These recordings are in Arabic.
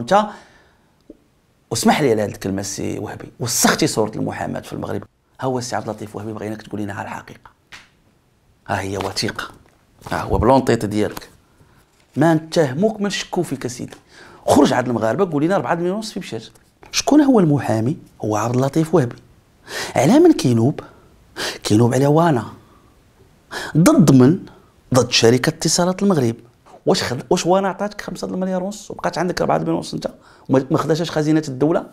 انت واسمح لي على هذه الكلمه السي وهبي وسختي صوره المحاماه في المغرب ها هو السي عبد اللطيف وهبي بغيناك تقول لنا الحقيقه ها هي وثيقه ها هو بلونطيط ديالك ما نتهموك ما نشكو فيك سيدي خرج عند المغاربه قول لنا 4 مليون ونص في بشار شكون هو المحامي هو عبد اللطيف وهبي على من كينوب كينوب على وانا ضد من ضد شركه اتصالات المغرب واش خد... واش وانا عطاتك 5 مليار ونص وبقات عندك 4 مليار ونص انت وما خداشاش خزينه الدوله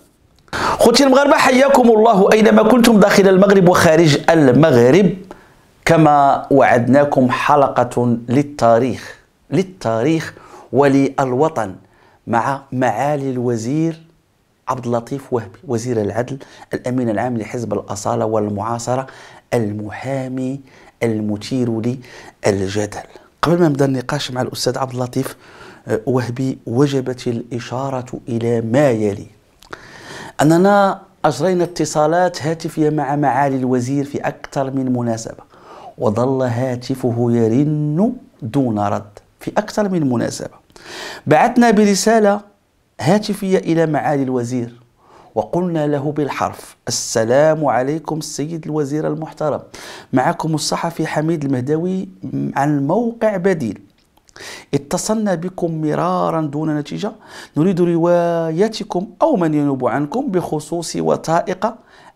خوتي المغاربه حياكم الله اينما كنتم داخل المغرب وخارج المغرب كما وعدناكم حلقه للتاريخ للتاريخ وللوطن مع معالي الوزير عبد اللطيف وهبي وزير العدل الامين العام لحزب الاصاله والمعاصره المحامي المثير للجدل قبل ما نبدا النقاش مع الاستاذ عبد اللطيف آه، وهبي وجبت الاشاره الى ما يلي اننا اجرينا اتصالات هاتفيه مع معالي الوزير في اكثر من مناسبه وظل هاتفه يرن دون رد في اكثر من مناسبه بعثنا برساله هاتفيه الى معالي الوزير وقلنا له بالحرف السلام عليكم السيد الوزير المحترم معكم الصحفي حميد المهداوي عن موقع بديل اتصلنا بكم مرارا دون نتيجة نريد روايتكم أو من ينوب عنكم بخصوص وثائق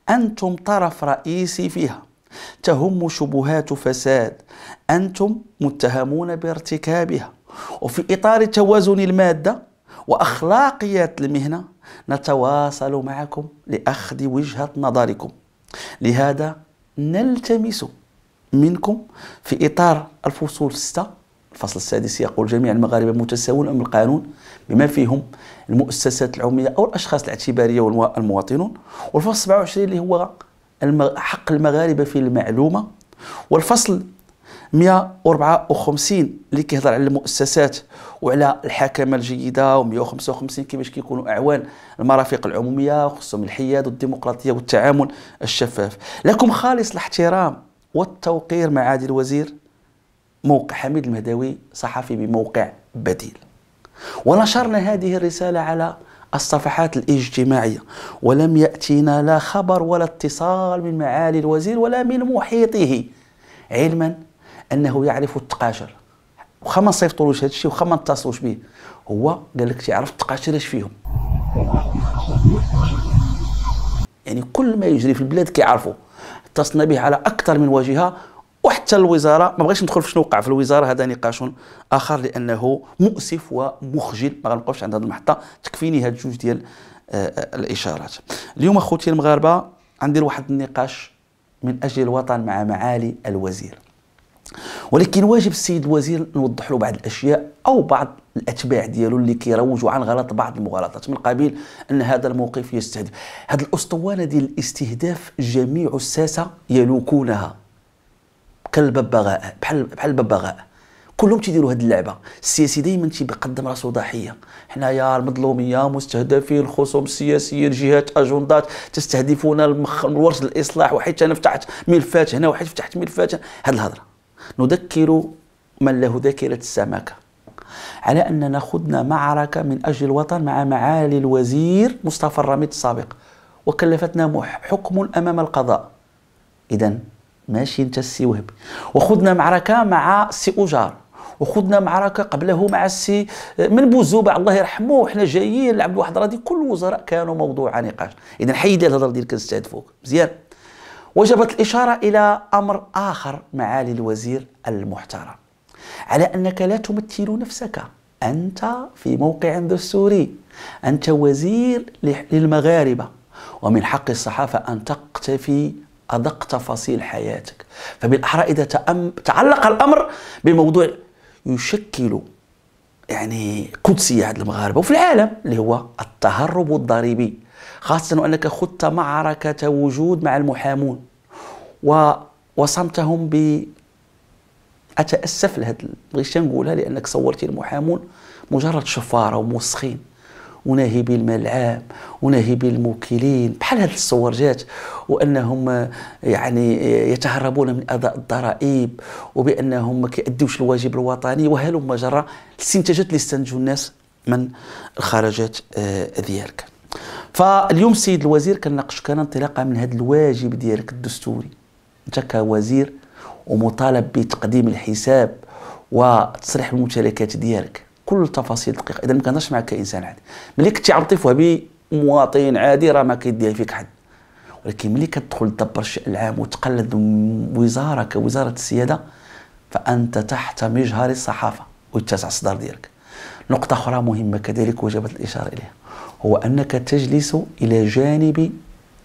أنتم طرف رئيسي فيها تهم شبهات فساد أنتم متهمون بارتكابها وفي إطار توازن المادة وأخلاقيات المهنة نتواصل معكم لأخذ وجهة نظركم لهذا نلتمس منكم في إطار الفصول 6 الفصل السادس يقول جميع المغاربة متساوون أمام القانون بما فيهم المؤسسات العمومية أو الأشخاص الاعتبارية والمواطنون والفصل 27 اللي هو حق المغاربة في المعلومة والفصل 154 اللي كيهضر على المؤسسات وعلى الحكمه الجيده و155 كيفاش كيكونوا اعوان المرافق العموميه وخصهم الحياد والديمقراطيه والتعامل الشفاف لكم خالص الاحترام والتوقير معادي الوزير موقع حميد المهداوي صحفي بموقع بديل ونشرنا هذه الرساله على الصفحات الاجتماعيه ولم ياتينا لا خبر ولا اتصال من معالي الوزير ولا من محيطه علما انه يعرف التقاشر واخا ما نصيفطولوش هذا الشيء واخا ما نتصلوش به هو قال لك تيعرف التقاشر اش فيهم يعني كل ما يجري في البلاد كيعرفوا اتصلنا به على اكثر من واجهه وحتى الوزاره ما بغيتش ندخل في شنو وقع في الوزاره هذا نقاش اخر لانه مؤسف ومخجل ما غنبقاوش عند هذه المحطه تكفيني هاد جوج ديال آه، آه، الاشارات اليوم اخوتي المغاربه غندير واحد النقاش من اجل الوطن مع معالي الوزير ولكن واجب السيد الوزير نوضح له بعض الاشياء او بعض الاتباع ديالو اللي كيروجوا عن غلط بعض المغالطات من قبيل ان هذا الموقف يستهدف هذه الاسطوانه ديال الاستهداف جميع الساسه يلوكونها كالببغاء بحال بحال الببغاء كلهم تيديروا هذه اللعبه السياسي دائما تيقدم راسه ضحيه حنايا المظلوميه مستهدفين الخصوم السياسيين جهات اجندات تستهدفون الورش الاصلاح وحيت انا فتحت ملفات هنا وحيت فتحت ملفات هذه الهضره نذكر من له ذاكرة السمكة على أننا خدنا معركة من أجل الوطن مع معالي الوزير مصطفى الرميد السابق وكلفتنا حكم أمام القضاء إذا ماشي انت السي وهبي وخدنا معركة مع السي أجار وخذنا معركه قبله مع السي من بوزوبه الله يرحمه وحنا جايين لعبد الواحد راضي كل وزراء كانوا موضوع نقاش اذا حيد الهضره ديالك كنستهدفوك مزيان وجبت الإشارة إلى أمر آخر معالي الوزير المحترم على أنك لا تمثل نفسك أنت في موقع دستوري أنت وزير للمغاربة ومن حق الصحافة أن تقتفي أدق تفاصيل حياتك فبالأحرى إذا تعلق الأمر بموضوع يشكل يعني قدسية عند المغاربة وفي العالم اللي هو التهرب الضريبي خاصة وأنك خضت معركة وجود مع المحامون ووصمتهم ب أتأسف لهذا بغيتش نقولها لأنك صورتي المحامون مجرد شفارة وموسخين وناهبي العام وناهبي الموكلين بحال هذه الصور جات وانهم يعني يتهربون من اداء الضرائب وبانهم ما كيأديوش الواجب الوطني وهلم جرى الاستنتاجات اللي استنتجوا الناس من الخرجات آه، ديالك فاليوم السيد الوزير كنناقش كان انطلاقا من هذا الواجب ديالك الدستوري انت كوزير ومطالب بتقديم الحساب وتصريح الممتلكات ديالك كل تفاصيل دقيقه اذا ما كنهضرش معك كانسان عادي ملي كنتي عاطف وهبي مواطن عادي راه ما كيديها فيك حد ولكن ملي كتدخل تدبر الشان العام وتقلد وزاره كوزاره السياده فانت تحت مجهر الصحافه ويتسع الصدر ديالك نقطه اخرى مهمه كذلك وجبت الاشاره اليها هو أنك تجلس إلى جانب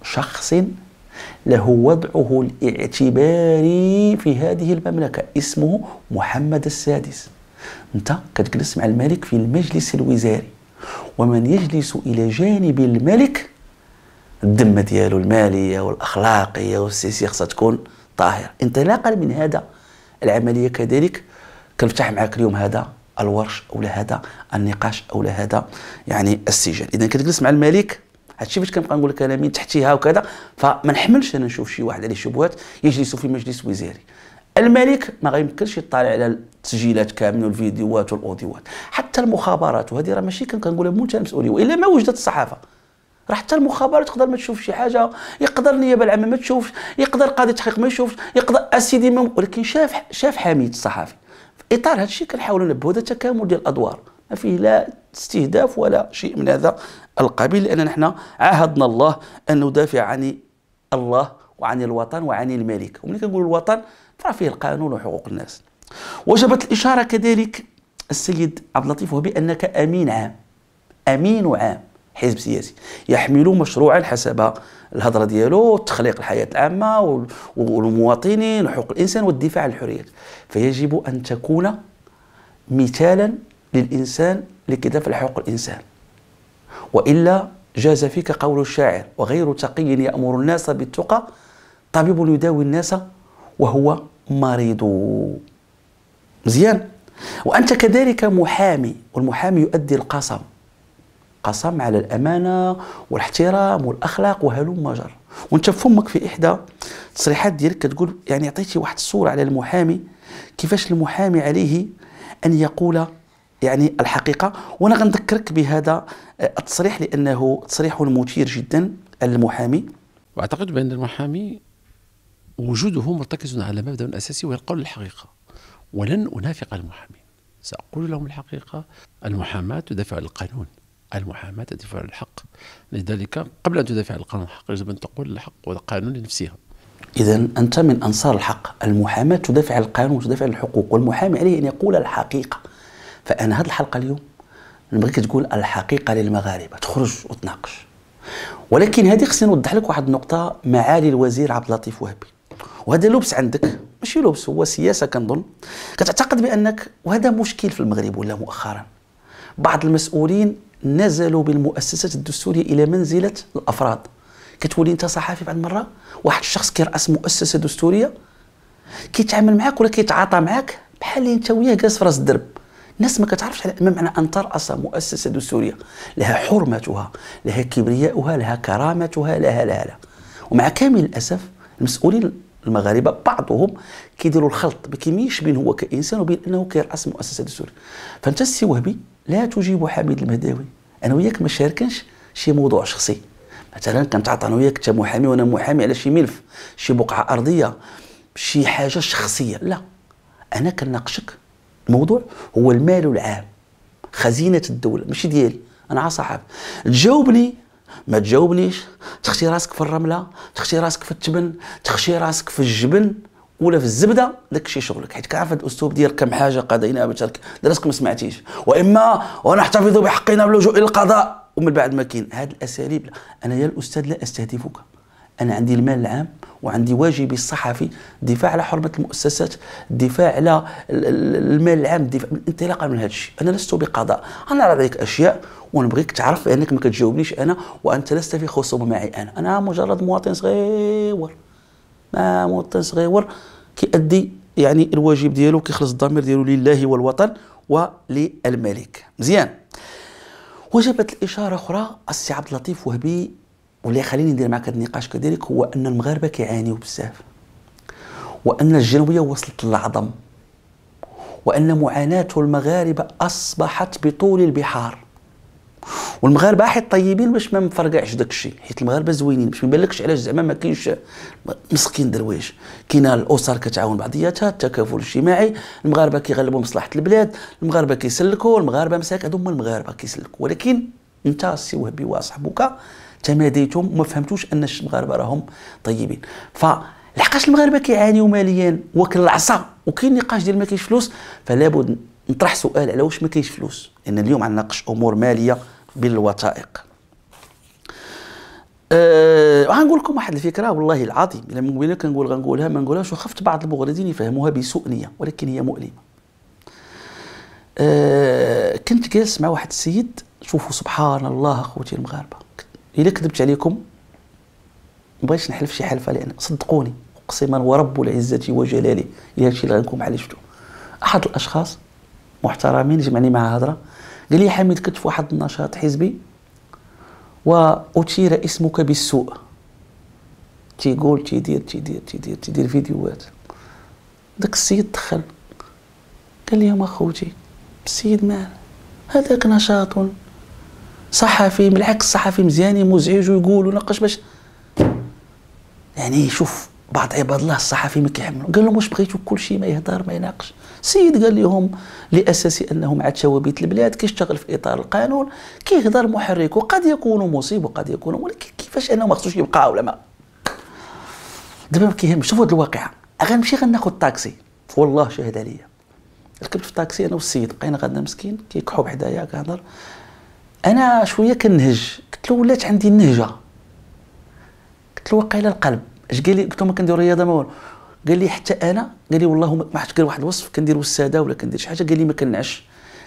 شخص له وضعه الاعتباري في هذه المملكة اسمه محمد السادس أنت كتجلس مع الملك في المجلس الوزاري ومن يجلس إلى جانب الملك الذمة ديالو المالية والأخلاقية والسياسية خصها تكون طاهرة انطلاقا من هذا العملية كذلك كنفتح معك اليوم هذا الورش او هذا النقاش او هذا يعني السجل اذا كتجلس مع الملك هادشي فاش كنبقى نقول لك انا من تحتيها وكذا فما نحملش انا نشوف شي واحد عليه شبهات يجلس في مجلس وزاري الملك ما غيمكنش يطلع على التسجيلات كامله والفيديوهات والاوديوات حتى المخابرات وهذه راه ماشي كنقولها مو المسؤوليه والا ما وجدت الصحافه راه حتى المخابرات تقدر ما تشوف شي حاجه يقدر النيابه العامه ما تشوفش يقدر قاضي التحقيق ما يشوفش يقدر اسيدي ولكن شاف شاف حميد الصحافي اطار هذا الشيء كنحاولوا نبهوا هذا تكامل ديال الادوار ما فيه لا استهداف ولا شيء من هذا القبيل لان نحن عاهدنا الله ان ندافع عن الله وعن الوطن وعن الملك وملي كنقول الوطن ترى فيه القانون وحقوق الناس وجبت الاشاره كذلك السيد عبد اللطيف وهبي انك امين عام امين عام حزب سياسي يحمل مشروعا حسب الهضره ديالو تخليق الحياه العامه والمواطنين وحقوق الانسان والدفاع عن الحريات فيجب ان تكون مثالا للانسان لكي لكتاب حقوق الانسان والا جاز فيك قول الشاعر وغير تقي يامر الناس بالتقى طبيب يداوي الناس وهو مريض مزيان وانت كذلك محامي والمحامي يؤدي القسم القسم على الامانه والاحترام والاخلاق وهلم جر وانت فمك في احدى التصريحات ديالك كتقول يعني عطيتي واحد الصوره على المحامي كيفاش المحامي عليه ان يقول يعني الحقيقه وانا غنذكرك بهذا التصريح لانه تصريح مثير جدا المحامي واعتقد بان المحامي وجوده مرتكز على مبدا اساسي وهي القول الحقيقه ولن انافق المحامين ساقول لهم الحقيقه المحاماه تدافع عن القانون المحاماة تدافع عن الحق لذلك قبل أن تدافع عن القانون الحق يجب أن تقول الحق والقانون لنفسها إذا أنت من أنصار الحق المحاماة تدافع عن القانون وتدافع عن الحقوق والمحامي عليه أن يقول الحقيقة فأنا هذه الحلقة اليوم نبغيك تقول الحقيقة للمغاربة تخرج وتناقش ولكن هذه خصني نوضح لك واحد النقطة معالي الوزير عبد اللطيف وهبي وهذا لبس عندك ماشي لبس هو سياسة كنظن كتعتقد بأنك وهذا مشكل في المغرب ولا مؤخرا بعض المسؤولين نزلوا بالمؤسسات الدستوريه الى منزله الافراد كتولي انت صحفي بعد مره واحد الشخص كيراس مؤسسه دستوريه كيتعامل معاك ولا كيتعاطى معاك بحال اللي انت وياه جالس في راس الدرب الناس ما كتعرفش ما معنى ان تراس مؤسسه دستوريه لها حرمتها لها كبرياؤها لها كرامتها لها لها لها ومع كامل الاسف المسؤولين المغاربه بعضهم كيديروا الخلط ما كيميش بين هو كانسان وبين انه كيراس مؤسسه دستوريه فانت السي وهبي لا تجيب حميد المهداوي انا وياك ما شاركنش شي موضوع شخصي مثلا كنتعاطى انا وياك انت محامي وانا محامي على شي ملف شي بقعه ارضيه شي حاجه شخصيه لا انا كنناقشك الموضوع هو المال العام خزينه الدوله ماشي ديالي انا عصاحب تجاوبني ما تجاوبنيش تخشي راسك في الرمله تخشي راسك في التبن تخشي راسك في الجبن ولا في الزبده داكشي شغلك حيت كعرف هذا الاسلوب ديال كم حاجه قضينا بترك درسك ما سمعتيش واما ونحتفظ بحقنا باللجوء الى القضاء ومن بعد ما كاين هذه الاساليب لا انا يا الاستاذ لا استهدفك انا عندي المال العام وعندي واجبي الصحفي الدفاع على حرمه المؤسسات الدفاع على المال العام الدفاع انطلاقا من هذا الشيء انا لست بقضاء انا عليك اشياء ونبغيك تعرف انك ما كتجاوبنيش انا وانت لست في خصومه معي انا انا مجرد مواطن صغير ما موطن صغير كيأدي يعني الواجب ديالو كيخلص الضمير ديالو لله والوطن وللملك مزيان وجبت الاشاره اخرى السي عبد اللطيف وهبي واللي خليني ندير معك النقاش كذلك هو ان المغاربه كيعانيو بزاف وان الجنويه وصلت للعظم وان معاناه المغاربه اصبحت بطول البحار والمغاربه حيت طيبين باش ما مفرقعش داك الشيء حيت المغاربه زوينين باش ما يبانلكش علاش زعما ما كاينش مسكين درويش كاينه الاسر كتعاون بعضياتها التكافل الاجتماعي المغاربه كيغلبوا مصلحه البلاد المغاربه كيسلكوا المغاربه مساك هذو هما المغاربه كيسلكوا ولكن انت السي وهبي واصحابك تماديتهم وما فهمتوش ان المغاربه راهم طيبين ف لحقاش المغاربه كيعانيوا ماليا وكل العصا وكاين نقاش ديال ما كاينش فلوس فلا بد نطرح سؤال على واش ما كاينش فلوس ان اليوم نناقش امور ماليه بالوثائق أه غنقول لكم واحد الفكره والله العظيم الا من كنقول غنقولها ما نقولهاش وخفت بعض المغردين يفهموها بسوء نيه ولكن هي مؤلمه أه كنت جالس مع واحد السيد شوفوا سبحان الله اخوتي المغاربه الا كذبت عليكم ما بغيتش نحلف شي حلفه لان صدقوني اقسما ورب العزه وجلاله الا هادشي اللي غنكون عليه شفتو احد الاشخاص محترمين جمعني مع هضره قال لي حميد كنت في واحد النشاط حزبي وأثير اسمك بالسوء تيقول تيدير تيدير تيدير تيدير فيديوهات داك السيد دخل قال لي يا اخوتي السيد مال هذاك نشاط صحفي بالعكس الصحفي مزياني مزعج ويقول وناقش باش يعني شوف بعض عباد الله الصحفي ما كيحملو قال لهم واش بغيتوا كل شيء ما يهضر ما يناقش السيد قال لهم لاساس انه مع شوابيت البلاد كيشتغل في اطار القانون كيهضر محرك وقد يكون مصيب وقد يكون ولكن كيفاش انه ما خصوش يبقى ولا ما دابا ما كيهمش شوفوا هذه الواقعه غنمشي غناخذ طاكسي والله شاهد عليا ركبت في الطاكسي انا والسيد بقينا غادا مسكين كيكحو بحدايا كنهضر انا شويه كنهج قلت له ولات عندي النهجه قلت له واقيلا القلب اش قال لي قلت له ما كندير رياضه ما والو قال لي حتى انا قال لي والله ما حطش غير واحد الوصف كندير وساده ولا كندير شي حاجه قال لي ما كنعش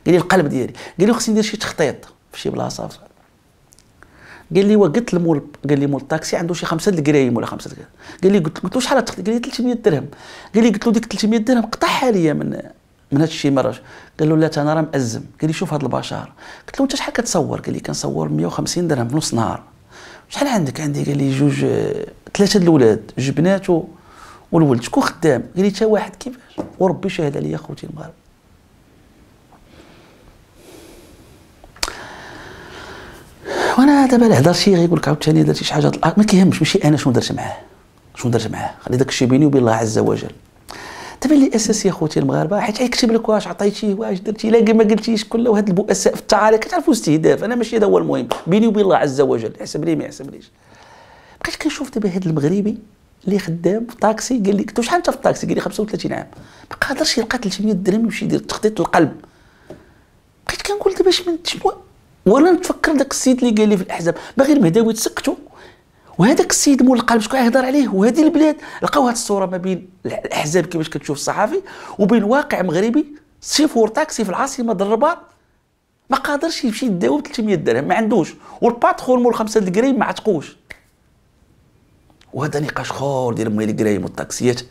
قال لي القلب ديالي قال لي خصني ندير شي تخطيط في شي بلاصه قال لي وقت المول قال لي مول الطاكسي عنده شي خمسه دقرايم ولا خمسه دقرايم. قال لي قلت, قلت له شحال قال لي 300 درهم قال لي قلت له ديك 300 درهم قطعها ليا من من هذا الشيء مره قال له لا انا راه مأزم قال لي شوف هاد البشر قلت له انت شحال كتصور قال لي كنصور 150 درهم في نص نهار شحال عندك عندي قال لي جوج آه، ثلاثه الاولاد جوج بنات والولد شكون خدام قال لي حتى واحد كيفاش وربي شهد عليا خوتي المغرب وانا دابا لا هضر شي غيقول لك عاوتاني درتي شي حاجه ما كيهمش ماشي انا شنو درت معاه شنو درت معاه خلي داك الشيء بيني وبين الله عز وجل تبان لي اساسي يا خوتي المغاربه حيت يكتب لك واش عطيتيه واش درتي لا ما قلتيش كله وهاد البؤساء في التعارك كتعرفوا استهداف انا ماشي هذا هو المهم بيني وبين الله عز وجل يحسب لي ما يحسبليش بقيت كنشوف دابا هذا المغربي اللي خدام في طاكسي قال لي قلت شحال انت في الطاكسي قال لي 35 عام ما قادرش يلقى 300 درهم يمشي يدير تخطيط القلب بقيت كنقول دابا شنو ولا نتفكر داك السيد اللي قال لي في الاحزاب باغي المهداوي تسكتوا وهذاك السيد مول القلب شكون يهضر عليه وهذه البلاد لقاو هذه الصوره ما بين الاحزاب كيفاش كتشوف الصحافي وبين واقع مغربي سيف تاكسي في العاصمه الرباط ما قادرش يمشي ب 300 درهم ما عندوش والباترون مول 5 دقريم ما عتقوش وهذا نقاش خور ديال موالي الكرايم والطاكسيات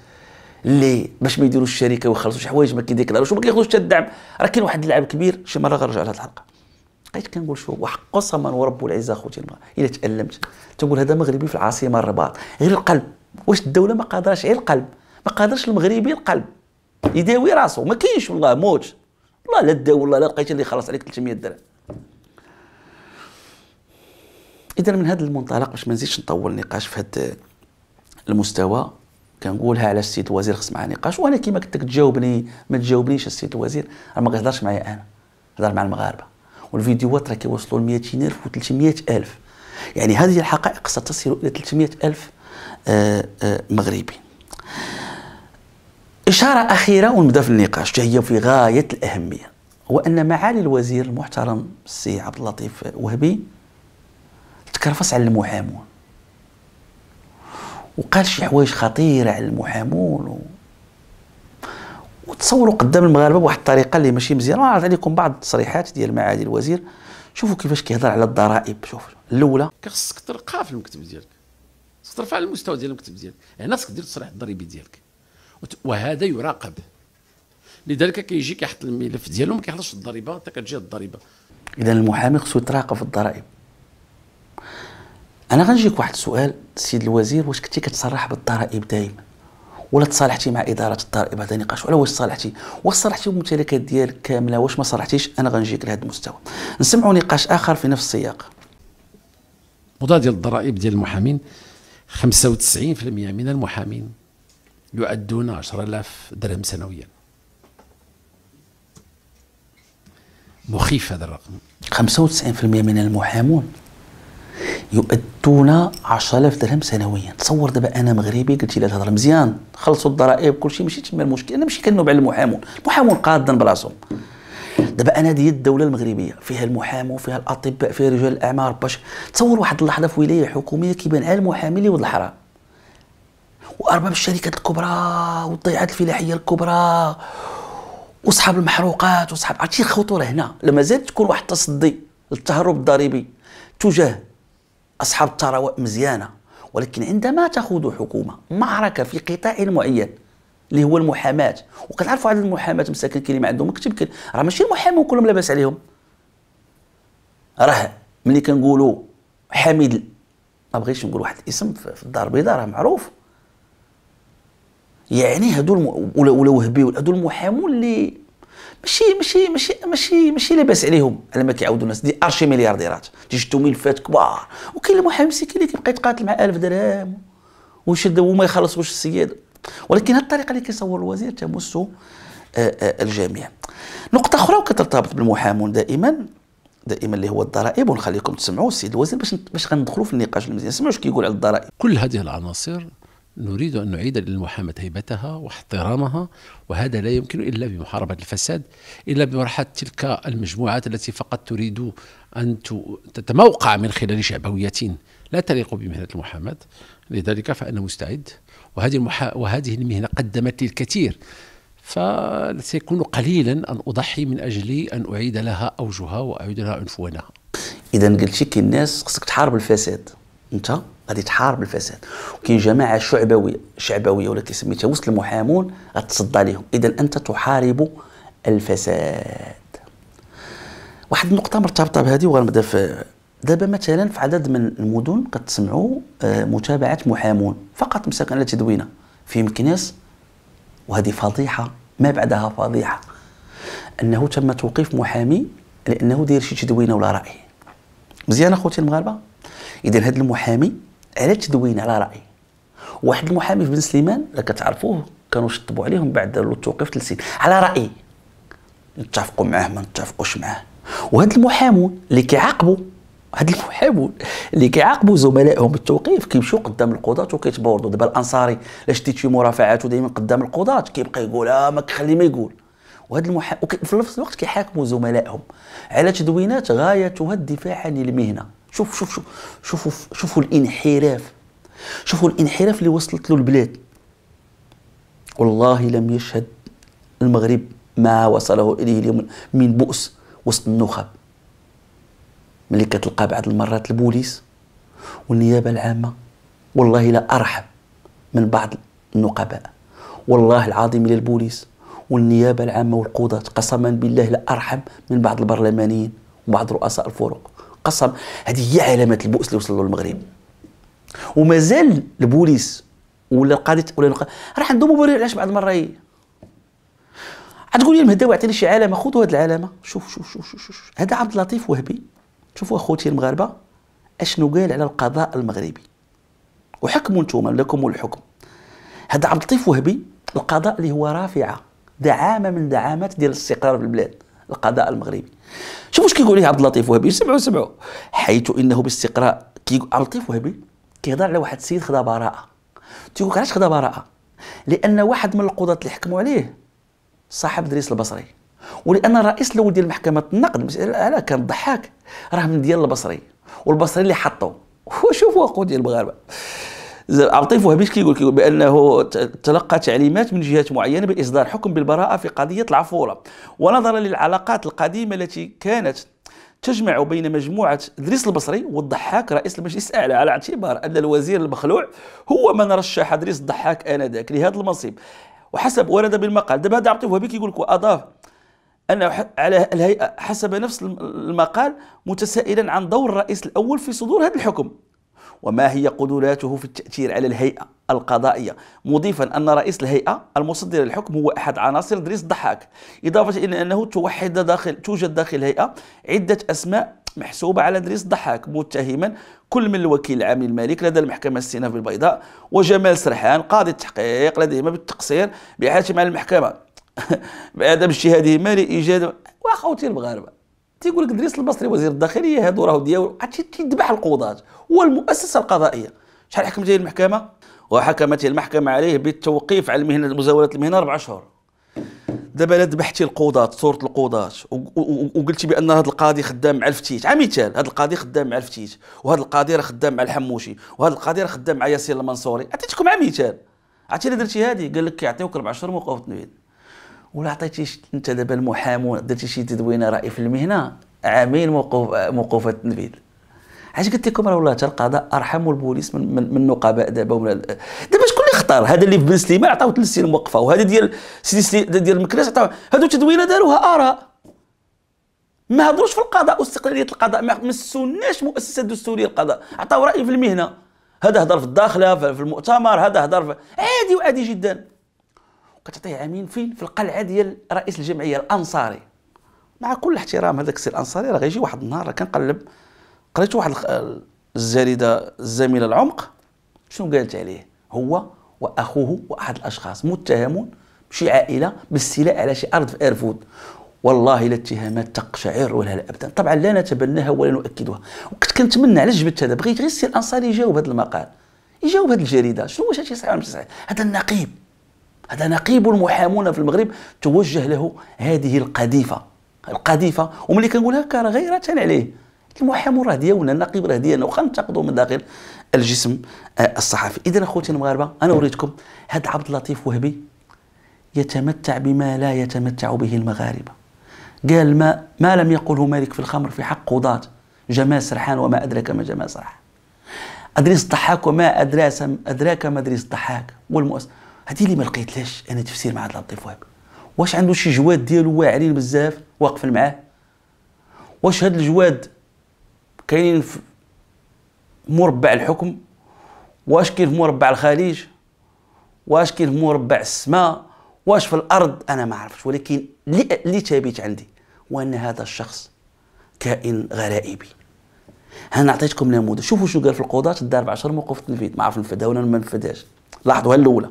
اللي باش ما يديروش الشركه ويخلصوا شي حوايج ما كيديكلاروش وما كياخذوش حتى الدعم راه كاين واحد اللعب كبير شي مره غنرجع لهذ الحلقه بقيت كنقول شو واحد قسما ورب العزه اخوتي الا تالمت تقول هذا مغربي في العاصمه الرباط غير القلب واش الدوله ما قادراش غير القلب ما قادرش المغربي القلب يداوي راسو ما كاينش والله موت والله لا داو والله لا لقيت اللي خلص عليك 300 درهم اذا من هذا المنطلق باش ما نزيدش نطول النقاش في هذا المستوى كنقولها على السيد الوزير خص معاه نقاش وانا كيما قلت لك تجاوبني ما تجاوبنيش السيد الوزير راه ما كيهضرش معايا انا هضر مع المغاربه والفيديوهات راه كيوصلوا ل 200000 و 300000 يعني هذه الحقائق ستصل الى 300000 آه، آه، مغربي إشارة أخيرة ونبدأ في النقاش هي في غاية الأهمية هو أن معالي الوزير المحترم السي عبد اللطيف وهبي تكرفص على المحامون وقال شي حوايج خطيرة على المحامون و... وتصوروا قدام المغاربه بواحد الطريقه اللي ماشي مزيانه عرض عليكم بعض التصريحات ديال معالي الوزير شوفوا كيفاش كيهضر على الضرائب شوف الاولى خصك ترقى في المكتب ديالك خصك ترفع المستوى ديال المكتب ديالك هنا خصك دير التصريح الضريبي ديالك وهذا يراقب لذلك كيجي كيحط الملف ديالو ما كيحطش الضريبه حتى كتجي الضريبه اذا المحامي خصو يتراقب في الضرائب انا غنجيك واحد السؤال السيد الوزير واش كنتي كتصرح بالضرائب دائما ولا تصالحتي مع اداره الدار بعد نقاش ولا واش تصالحتي واش صالحتي الممتلكات ديالك كامله واش ما صالحتيش انا غنجيك لهذا المستوى نسمعوا نقاش اخر في نفس السياق موضوع ديال الضرائب ديال المحامين 95% من المحامين يعدون 10000 درهم سنويا مخيف هذا الرقم 95% من المحامون يؤدون 10000 درهم سنويا تصور دابا انا مغربي قلت لي الهضره مزيان خلصوا الضرائب كل شيء ماشي تما المشكل انا ماشي كنوب على المحامون المحامون قادا براسهم دابا انا دي الدوله المغربيه فيها المحامو فيها الاطباء فيها رجال الاعمار باش تصور واحد اللحظه في ولايه حكوميه كيبان على المحامي اللي ولد الحرام وارباب الشركات الكبرى والضيعات الفلاحيه الكبرى وصحاب المحروقات وصحاب عرفتي الخطوره هنا لما زالت تكون واحد التصدي للتهرب الضريبي تجاه أصحاب الثروة مزيانة ولكن عندما تخوض حكومة معركة في قطاع معين اللي هو المحاماة وكتعرفوا هذا المحاماة مساكن كاين اللي ما عندهم مكتب كاين راه ماشي المحامون كلهم لاباس عليهم راه ملي كنقولوا حميد ما بغيتش نقول واحد الاسم في الدار البيضاء راه معروف يعني هادو الم... ولا ولا وهبي هادو المحامون اللي ماشي ماشي ماشي ماشي ماشي لاباس عليهم على ما كيعاودوا الناس دي ارشي مليارديرات تيشدوا ملفات كبار وكاين المحامي كاين اللي كيبقى يتقاتل مع 1000 درهم ويشد وما يخلصوش السيد ولكن هذه الطريقه اللي كيصور الوزير تمس آه، آه، الجميع نقطه اخرى وكترتبط بالمحامون دائما دائما اللي هو الضرائب ونخليكم تسمعوا السيد الوزير باش باش غندخلوا في النقاش المزيان سمعوا واش كيقول على الضرائب كل هذه العناصر نريد أن نعيد للمحاماة هيبتها واحترامها وهذا لا يمكن إلا بمحاربة الفساد إلا بمرحلة تلك المجموعات التي فقط تريد أن تتموقع من خلال شعبوية لا تليق بمهنة المحاماة لذلك فأنا مستعد وهذه, المحا... وهذه المهنة قدمت لي الكثير فسيكون قليلا أن أضحي من أجل أن أعيد لها أوجها وأعيد لها عنفوانها إذا قلت شي كاين ناس خصك تحارب الفساد انت غادي تحارب الفساد وكاين جماعه شعبويه شعبويه ولا كيسميتها وسط المحامون غتصدى لهم اذا انت تحارب الفساد واحد النقطه مرتبطه بهذه وغنبدا في دابا مثلا في عدد من المدن كتسمعوا آه، متابعه محامون فقط مساكن على تدوينه في مكناس وهذه فضيحه ما بعدها فضيحه انه تم توقيف محامي لانه داير شي تدوينه ولا راي مزيان اخوتي المغاربه اذا هذا المحامي على تدوين على راي واحد المحامي في بن سليمان اللي كتعرفوه كانوا شطبوا عليهم بعد التوقيف ثلاث سنين على رايي نتفقوا معاه ما نتفقوش معاه وهذا المحامون اللي كيعاقبوا هاد المحامون اللي كيعاقبوا زملائهم بالتوقيف كيمشيو قدام القضاة وكيتبوردوا دابا الانصاري لا شتي شي مرافعاته دائما قدام القضاة كيبقى يقول اه ما كخلي ما يقول وهاد المحامون وفي نفس الوقت كيحاكموا زملائهم على تدوينات غايتها الدفاع عن المهنه شوف شوف شوف شوفوا شوفوا الانحراف شوفوا الانحراف اللي وصلت له البلاد والله لم يشهد المغرب ما وصله اليه اليوم من بؤس وسط النخب ملي كتلقى بعض المرات البوليس والنيابه العامه والله لا ارحم من بعض النقباء والله العظيم الى البوليس والنيابه العامه والقضاه قسما بالله لا ارحم من بعض البرلمانيين وبعض رؤساء الفرق قسم هذه هي علامات البؤس اللي وصل له المغرب ومازال البوليس ولا القاضي ولا راه عنده مبرر علاش بعض المره غتقول لي المهداوي عطيني شي علامه خذوا هذه العلامه شوف شوف شوف شوف, شوف. هذا عبد اللطيف وهبي شوفوا اخوتي المغاربه اشنو قال على القضاء المغربي وحكموا انتم لكم الحكم هذا عبد اللطيف وهبي القضاء اللي هو رافعه دعامه من دعامات ديال الاستقرار في البلاد القضاء المغربي شوفوا واش كيقول ليه عبد اللطيف وهبي سمعوا سمعوا حيث انه باستقراء كي عبد اللطيف وهبي كيهضر على واحد السيد خدا براءه تيقول علاش خدا براءه لان واحد من القضاة اللي حكموا عليه صاحب دريس البصري ولان الرئيس الاول ديال محكمه النقد على كان ضحاك راه من ديال البصري والبصري اللي حطوا وشوفوا اخو ديال المغاربه عطيف اللطيف وهبيش كيقول كيقول بانه تلقى تعليمات من جهات معينه باصدار حكم بالبراءه في قضيه العفوره ونظرا للعلاقات القديمه التي كانت تجمع بين مجموعة إدريس البصري والضحاك رئيس المجلس الأعلى على اعتبار أن الوزير المخلوع هو من رشح إدريس الضحاك آنذاك لهذا المنصب وحسب ورد بالمقال دابا هذا عطيف وهبيك يقول كيقول لك وأضاف أنه على الهيئة حسب نفس المقال متسائلا عن دور الرئيس الأول في صدور هذا الحكم وما هي قدراته في التأثير على الهيئة القضائية مضيفا أن رئيس الهيئة المصدر للحكم هو أحد عناصر دريس ضحاك إضافة إلى أنه توحد داخل توجد داخل الهيئة عدة أسماء محسوبة على دريس ضحاك متهما كل من الوكيل العام للملك لدى المحكمة السيناف بالبيضاء وجمال سرحان قاضي التحقيق لديهما بالتقصير بحاتم على المحكمة بعدم اجتهادهما لإيجاد وأخوتي المغاربة تيقول لك دريس البصري وزير الداخليه هادو راهو ديالو عرفتي تيذبح القضاة والمؤسسه القضائيه شحال حكمت جاي المحكمه وحكمت المحكمه عليه بالتوقيف على المهنه مزاوله المهنه اربع اشهر دابا لا ذبحتي القضاة صورة القضاة وقلتي بان هذا القاضي خدام مع الفتيش على مثال هذا القاضي خدام مع الفتيش وهذا القاضي راه خدام مع الحموشي وهذا القاضي راه خدام مع ياسين المنصوري عطيتكم على مثال عرفتي الا درتي هذه قال لك يعطيوك اربع اشهر موقف تنويد ولا عطيتي انت دابا المحامون درتي شي تدوينه رأي في المهنه عامين موقوف موقوف التنفيذ علاش قلت لكم راه والله حتى القضاء ارحم البوليس من من, من النقباء دابا ولا دابا شكون اللي اختار هذا اللي في بن سليمان عطاو ثلاث سنين موقفه وهذا ديال سيدي سلي ديال مكناس عطاو هادو تدوينه داروها اراء ما هضروش في القضاء واستقلاليه القضاء ما مسوناش مؤسسه دستوريه القضاء عطاو راي في المهنه هذا هضر في الداخله في المؤتمر هذا هضر في عادي وعادي جدا كتعطيه عامين فين في القلعه ديال رئيس الجمعيه الانصاري مع كل احترام هذاك السي الانصاري راه غيجي واحد النهار راه كنقلب قريت واحد الزريده الزميله العمق شنو قالت عليه هو واخوه واحد الاشخاص متهمون بشي عائله بالسلاء على شي ارض في ايرفود والله لا اتهامات تقشعر ولا لا ابدا طبعا لا نتبناها ولا نؤكدها وكنت كنتمنى على جبت هذا بغيت غير السي الانصاري يجاوب هذا المقال يجاوب هذه الجريده شنو واش هادشي صحيح ولا ماشي صحيح هذا النقيب هذا نقيب المحامون في المغرب توجه له هذه القذيفه القذيفه وملي كنقول هكا راه غير عليه المحامون راه ديالنا النقيب راه ديالنا وخا ننتقدوا من داخل الجسم آه، الصحفي اذا اخوتي المغاربه انا وريتكم هذا عبد اللطيف وهبي يتمتع بما لا يتمتع به المغاربه قال ما ما لم يقله مالك في الخمر في حق قضاة جمال سرحان وما ادراك ما جمال سرحان ادريس الضحاك وما ادراك ادراك ما ادريس الضحاك والمؤسس هذه اللي ما لقيتلاش انا تفسير مع هذا لطيف فؤاد واش عنده شي جواد ديالو واعرين بزاف واقف معاه واش هاد الجواد كاينين في مربع الحكم واش كاين في مربع الخليج واش كاين في مربع السماء واش في الارض انا ما عرفتش ولكن اللي ثابت عندي هو ان هذا الشخص كائن غرائبي انا عطيتكم نموذج شوفوا شو قال في القضاة الدار 10 موقف تنفيذ ما عرف نفذها ولا ما نفذهاش لاحظوا هالاولى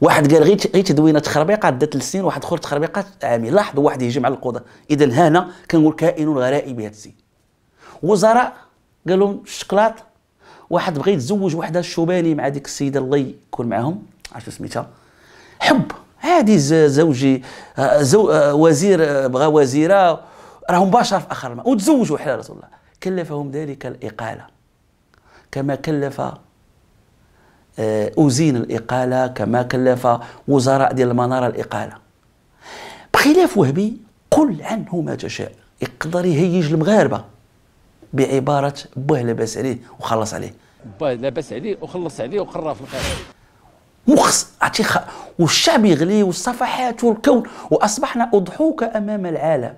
واحد قال غير غير تدوينه تخربيقات دات ثلاث سنين واحد اخر تخربيقات عامين لاحظوا واحد يهجم على القضاء اذا هنا كنقول كائن غرائب هذا السيد وزراء قال لهم الشكلاط واحد بغى يتزوج وحده الشوباني مع ديك السيده الله يكون معاهم عرفت سميتها حب عادي زوجي آه، زو آه، وزير آه، بغى وزيره راهم بشر في اخر الماء وتزوجوا حلال رسول الله كلفهم ذلك الاقاله كما كلف أوزين آه، الإقالة كما كلف وزراء ديال المنارة الإقالة بخلاف وهبي قل عنه ما تشاء يقدر يهيج المغاربة بعبارة باه لاباس عليه وخلص عليه باه لاباس عليه وخلص عليه وقرا في الخارج مخص عرفتي خ... والشعب يغلي والصفحات والكون واصبحنا اضحوك امام العالم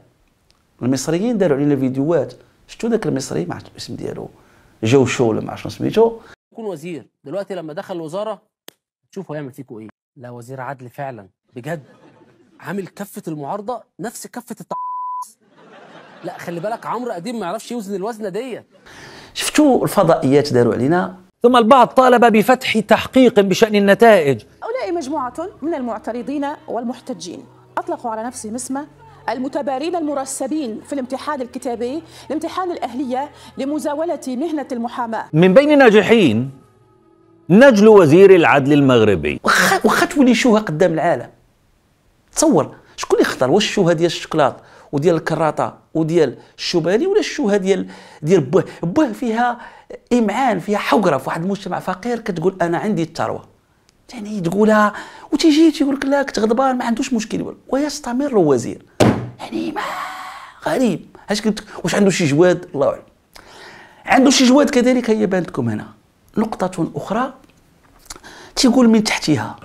المصريين داروا علينا فيديوهات شفتوا ذاك المصري ما عرفت الاسم ديالو جو شو ولا ما عرفت شنو سميتو يكون وزير دلوقتي لما دخل الوزاره شوفوا هيعمل فيكم ايه لا وزير عدل فعلا بجد عامل كفه المعارضه نفس كفه التع... لا خلي بالك عمرو قديم ما يعرفش يوزن الوزنه ديت شفتوا الفضائيات داروا علينا ثم البعض طالب بفتح تحقيق بشان النتائج هؤلاء مجموعه من المعترضين والمحتجين اطلقوا على نفسهم اسم المتبارين المرسبين في الامتحان الكتابي لامتحان الأهلية لمزاولة مهنة المحاماة من بين ناجحين نجل وزير العدل المغربي واخا تولي شوهة قدام العالم تصور شكون اللي اختار واش الشوهة ديال الشكلاط وديال الكراطة وديال الشمالي ولا الشوهة ديال ديال بوه بوه فيها إمعان فيها حقره في واحد المجتمع فقير كتقول أنا عندي الثروة يعني تقولها وتيجي تيقول لك لا كنت غضبان ما عندوش مشكل ويستمر وزير غنيمه يعني غريب اش كنت واش عنده شي جواد الله اعلم عنده شي جواد كذلك هي بانت لكم هنا نقطه اخرى تيقول من تحتها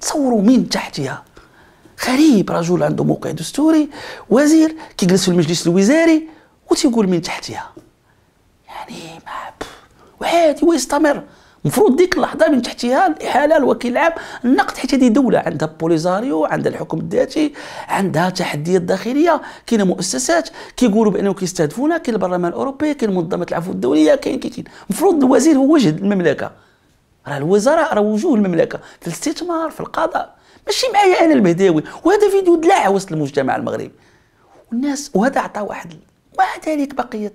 تصوروا من تحتها غريب رجل عنده موقع دستوري وزير كيجلس في المجلس الوزاري وتيقول من تحتها يعني ما وعادي ويستمر المفروض ديك اللحظه من تحتها الاحاله الوكيل العام النقد حيت هذه دوله عندها بوليزاريو عندها الحكم الذاتي عندها تحديات داخليه كاين مؤسسات كيقولوا بانهم كيستهدفونا كاين البرلمان الاوروبي كاين منظمه العفو الدوليه كاين كاين المفروض الوزير هو وجه المملكه راه الوزراء راه وجوه المملكه في الاستثمار في القضاء ماشي معايا انا المهداوي وهذا فيديو دلاع وسط المجتمع المغربي والناس وهذا عطى واحد مع ذلك بقيه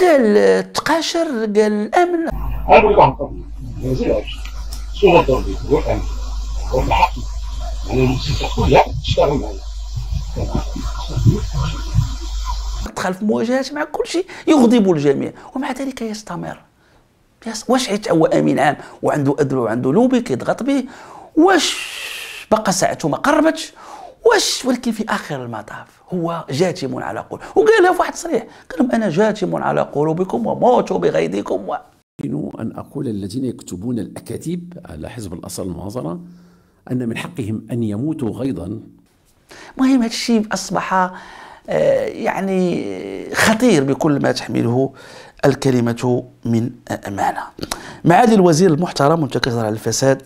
قال تقاشر قال الامن يعني تشتغل دخل في مواجهات مع كل شيء يغضب الجميع ومع ذلك يستمر واش حيت هو امين عام وعنده ادلو وعنده لوبي كيضغط به واش بقى ساعته ما قربتش واش ولكن في اخر المطاف هو جاتم على قلوب وقالها في واحد صريح قال لهم انا جاتم على قلوبكم وموتوا بغيظكم و... ان اقول الذين يكتبون الاكاذيب على حزب الاصل المناظره ان من حقهم ان يموتوا غيظا المهم هذا الشيء اصبح آه، يعني خطير بكل ما تحمله الكلمة من أمانة معالي الوزير المحترم وانت على الفساد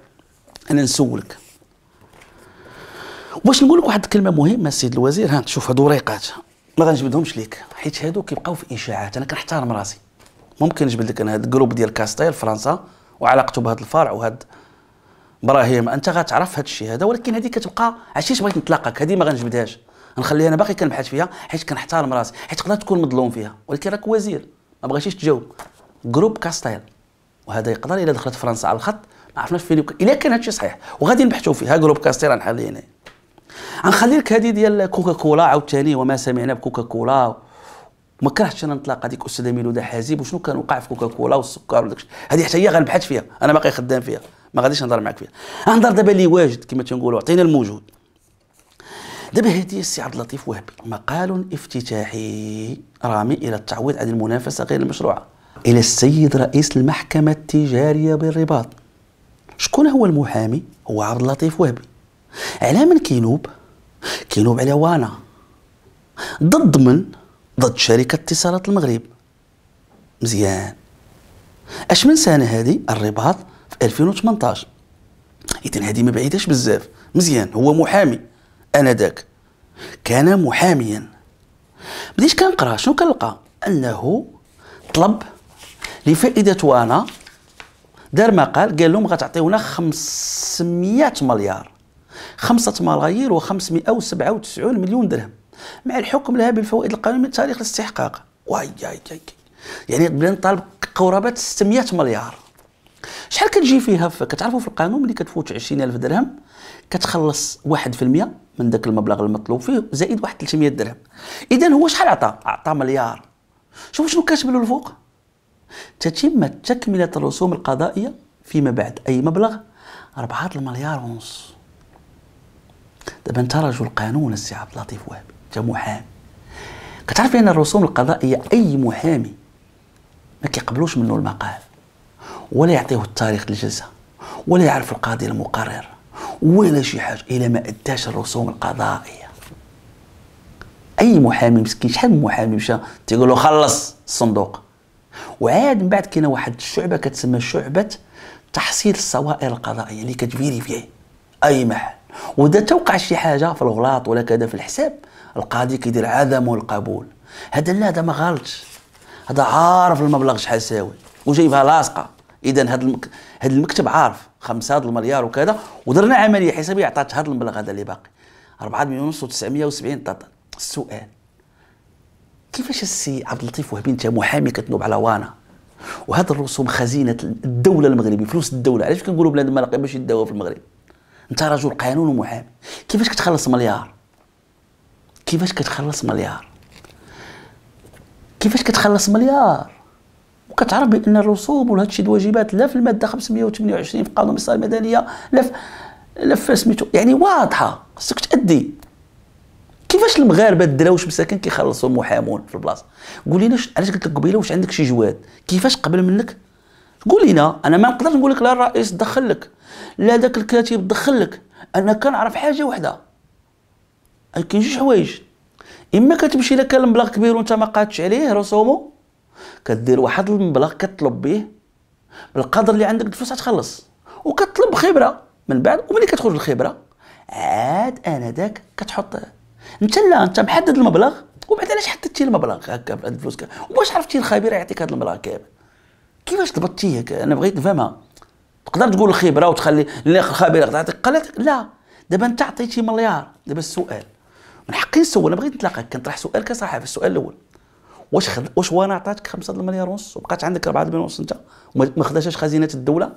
أنا نسولك واش نقول لك واحد الكلمه مهمه السيد الوزير ها شوف هادو ريقات ما غنجبدهمش ليك حيت هادو كيبقاو في اشاعات انا كنحترم راسي ممكن نجبد لك انا هاد الجروب ديال كاستيل فرنسا وعلاقته بهذا الفرع وهاد ابراهيم انت غتعرف هاد الشيء هذا ولكن هذه كتبقى عشيش بغيت نتلاقاك هذه ما غنجبدهاش نخليها انا باقي كنبحث فيها حيت كنحترم راسي حيت تقدر تكون مظلوم فيها ولكن راك وزير ما بغيتيش تجاوب جروب كاستيل وهذا يقدر الا دخلت فرنسا على الخط ما عرفناش فين الى الا كان هادشي صحيح وغادي نبحثوا فيها جروب كاستيل حاليا غنخلي لك هذه ديال كوكا كولا عاوتاني وما سمعنا بكوكا كولا ما كرهتش انا نطلق هذيك استاذه ميلودا حازيب وشنو كان وقع في كوكا كولا والسكر الشيء هذه حتى هي غنبحث فيها انا باقي خدام فيها ما غاديش نهضر معك فيها غنهضر دابا اللي واجد كما تنقولوا عطينا الموجود دابا هذه السي عبد اللطيف وهبي مقال افتتاحي رامي الى التعويض عن المنافسه غير المشروعه الى السيد رئيس المحكمه التجاريه بالرباط شكون هو المحامي هو عبد اللطيف وهبي على من كينوب كينوب على وانا ضد من ضد شركة اتصالات المغرب مزيان اش من سنه هذه الرباط في 2018 اذا هذه ما بعيداش بزاف مزيان هو محامي انا ذاك كان محاميا بديت كنقرا شنو كنلقى انه طلب لفائده وانا دار مقال قال لهم غتعطيونا 500 مليار 5 ملايير و597 مليون درهم مع الحكم لها بالفوائد القانونيه من تاريخ الاستحقاق واي واي يعني بلا نطالب قرابه 600 مليار شحال كتجي فيها كتعرفوا في القانون ملي كتفوت 20000 درهم كتخلص 1% من ذاك المبلغ المطلوب فيه زائد واحد 300 درهم اذا هو شحال عطى عطى مليار شوفوا شنو كاتب له الفوق تتم تكمله الرسوم القضائيه فيما بعد اي مبلغ 4 مليار ونص دابا انت رجل قانون السي عبد اللطيف وهبي انت محامي كتعرف ان الرسوم القضائيه اي محامي ما كيقبلوش منه المقال ولا يعطيه التاريخ للجلسه ولا يعرف القاضي المقرر ولا شي حاجه الا ما اداش الرسوم القضائيه اي محامي مسكين شحال من محامي مشى تيقول له خلص الصندوق وعاد من بعد كاينه واحد الشعبه كتسمى شعبه تحصيل الصوائر القضائيه اللي كتفيريفيه اي محل ودا توقع شي حاجه في الغلاط ولا كذا في الحساب القاضي كيدير عدم القبول هذا لا هذا ما غلطش هذا عارف المبلغ شحال ساوي وجايبها لاصقه اذا هذا المك... هذا المكتب عارف خمسة هذا المليار وكذا ودرنا عمليه حسابيه عطات هذا المبلغ هذا اللي باقي 4 مليون ونص و970 طن السؤال كيفاش السي عبد اللطيف وهبي انت محامي كتنوب على وانا وهذا الرسوم خزينه الدوله المغربيه فلوس الدوله علاش كنقولوا بلاد المغرب باش يداوى في المغرب انت رجل قانون ومحامي كيفاش كتخلص مليار كيفاش كتخلص مليار كيفاش كتخلص مليار وكتعرف بان الرسوم وهادشي الواجبات لا في الماده 528 في قانون الصلاه المدنيه لا في لا في سميتو يعني واضحه خصك تادي كيفاش المغاربه الدراوش مساكن كيخلصوا محامون في البلاصه قول لنا علاش قلت لك قبيله واش عندك شي جواد كيفاش قبل منك قول لنا انا ما نقدرش نقول لك لا الرئيس دخل لك لا داك الكاتب دخل لك انا كنعرف حاجه وحده كاين جوج حوايج اما كتمشي لك المبلغ كبير وانت ما قادش عليه رسومه كدير واحد المبلغ كتطلب به بالقدر اللي عندك الفلوس تخلص وكتطلب خبره من بعد وملي كتخرج الخبره عاد انا داك كتحط انت لا انت محدد المبلغ وبعد علاش حددتي المبلغ هكا بهاد الفلوس واش عرفتي الخبير يعطيك هذا المبلغ كامل كيفاش ضبطتيه انا بغيت نفهمها تقدر تقول خبره وتخلي الخبير تعطيك قالت لا دابا انت عطيتي مليار دابا السؤال من حقي نسول انا بغيت نتلاقاك كنطرح سؤال كصحافي السؤال الاول واش خد... واش وانا عطاتك 5 مليار ونص وبقات عندك 4 مليار ونص انت وما خداتهاش خزينه الدوله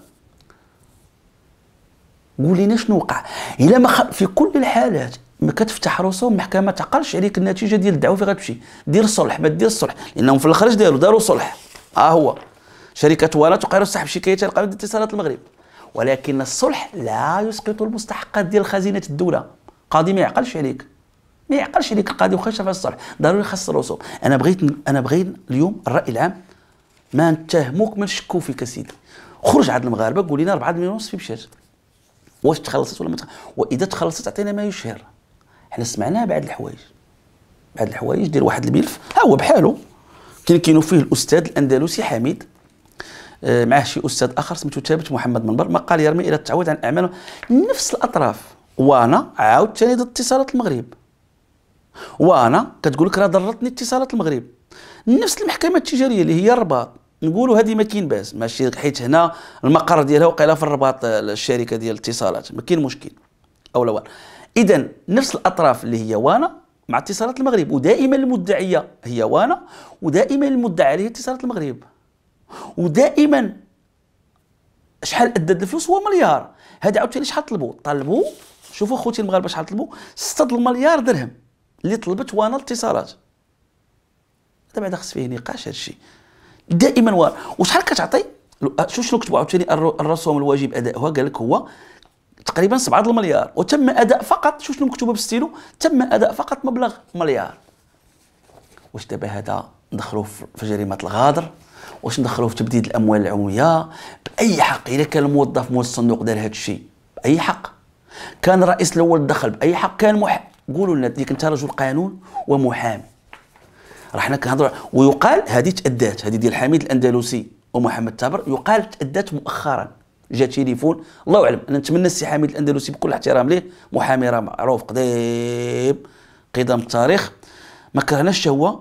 قول لنا شنو وقع الا ما خ... في كل الحالات ما كتفتح رسوم المحكمه ما تعقلش عليك النتيجه ديال الدعوه فين غتمشي دير صلح ما دير صلح لانهم في الاخر داروا داروا صلح ها آه هو شركة ولا تقرر صاحب شكايتها لقائمة اتصالات المغرب ولكن الصلح لا يسقط المستحقات ديال خزينة الدولة قاضي ما يعقلش عليك ما يعقلش عليك القاضي وخا شاف الصلح ضروري خاص الرسوم انا بغيت انا بغيت اليوم الراي العام ما نتهموك ما نشكو فيك سيدي خرج عند المغاربه قول لنا 4 مليون ونص في مشات واش تخلصت ولا ما تخلصت واذا تخلصت اعطينا ما يشهر حنا سمعناها بعد الحوايج بعد الحوايج دير واحد الملف ها هو بحالو كاين كاينو فيه الاستاذ الاندلسي حميد آه، معاه شي استاذ اخر سميتو ثابت محمد منبر ما قال يرمي الى التعويض عن اعمال نفس الاطراف وانا ثاني ضد اتصالات المغرب وانا كتقول لك راه ضرتني اتصالات المغرب نفس المحكمه التجاريه اللي هي الرباط نقولوا هذه ما كاين باس ماشي حيت هنا المقر ديالها وقيله في الرباط آه، الشركه ديال الاتصالات ما كاين مشكل اولا اذا نفس الاطراف اللي هي وانا مع اتصالات المغرب ودائما المدعيه هي وانا ودائما المدعى عليه اتصالات المغرب ودائما شحال ادت الفلوس هو مليار هذا عاوتاني شحال طلبوا طلبوا شوفوا خوتي المغاربه شحال طلبوا 6 مليار درهم اللي طلبت وانا الاتصالات هذا بعدا خص فيه نقاش هذا الشيء دائما و... وشحال كتعطي شو شنو كتبوا عاوتاني الرسوم الواجب ادائها قال لك هو تقريبا 7 المليار وتم اداء فقط شوف شنو مكتوبه بالستيلو تم اداء فقط مبلغ مليار واش دابا هذا ندخلوا في جريمه الغادر واش ندخلوه في تبديد الاموال العموميه باي حق اذا كان الموظف مول الصندوق دار هذا الشيء باي حق كان الرئيس الاول دخل باي حق كان مح قولوا لنا ديك انت رجل قانون ومحامي راه حنا كنهضروا ويقال هذه تادات هذه ديال حميد الاندلسي ومحمد تابر يقال تادات مؤخرا جا تليفون الله اعلم انا نتمنى السي حميد الاندلسي بكل احترام ليه محامي راه معروف قديم قدام التاريخ ما كرهناش هو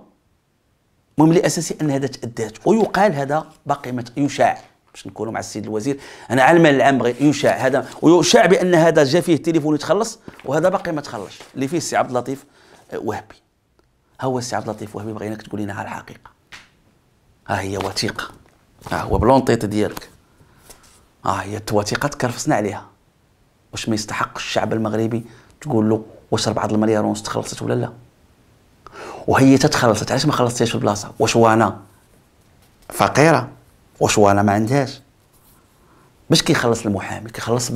المهم الاساسي ان هذا تادات ويقال هذا باقي ما يشاع باش نكونوا مع السيد الوزير انا عالم العام يشاع هذا ويشاع بان هذا جا فيه التليفون يتخلص وهذا باقي ما تخلص اللي فيه السي عبد اللطيف آه، وهبي ها هو السي عبد اللطيف وهبي بغيناك تقول لنا على الحقيقه ها هي وثيقه ها هو بلونطيط ديالك ها هي التوثيقات تكرفصنا عليها واش ما يستحق الشعب المغربي تقول له واش 4 المليار ونص تخلصت ولا لا وهي تتخلصت علاش ما خلصتيهاش في البلاصه واش وانا فقيره واش وانا ما عندهاش باش كيخلص المحامي كيخلص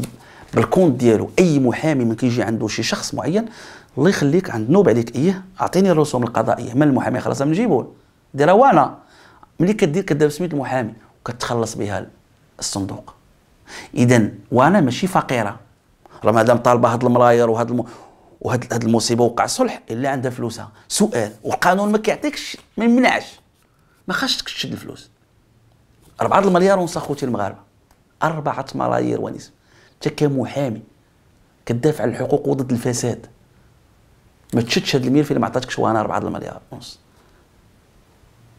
بالكونت ديالو اي محامي من كيجي عنده شي شخص معين الله يخليك عند نوب عليك ايه اعطيني الرسوم القضائيه من المحامي خلصها من جيبول ديرها وانا ملي كدير كدير بسميت المحامي وكتخلص بها الصندوق اذا وانا ماشي فقيره راه مادام طالبه هاد المراير وهاد وهاد المصيبه وقع صلح الا عندها فلوسها سؤال والقانون ما كيعطيكش ما يمنعش ما خاصكش تشد الفلوس 4 المليار ونص اخوتي المغاربه 4 ملايير ونصف انت كمحامي كتدافع على الحقوق وضد الفساد ما تشدش هاد اللي ما عطاتكش وانا 4 المليار ونص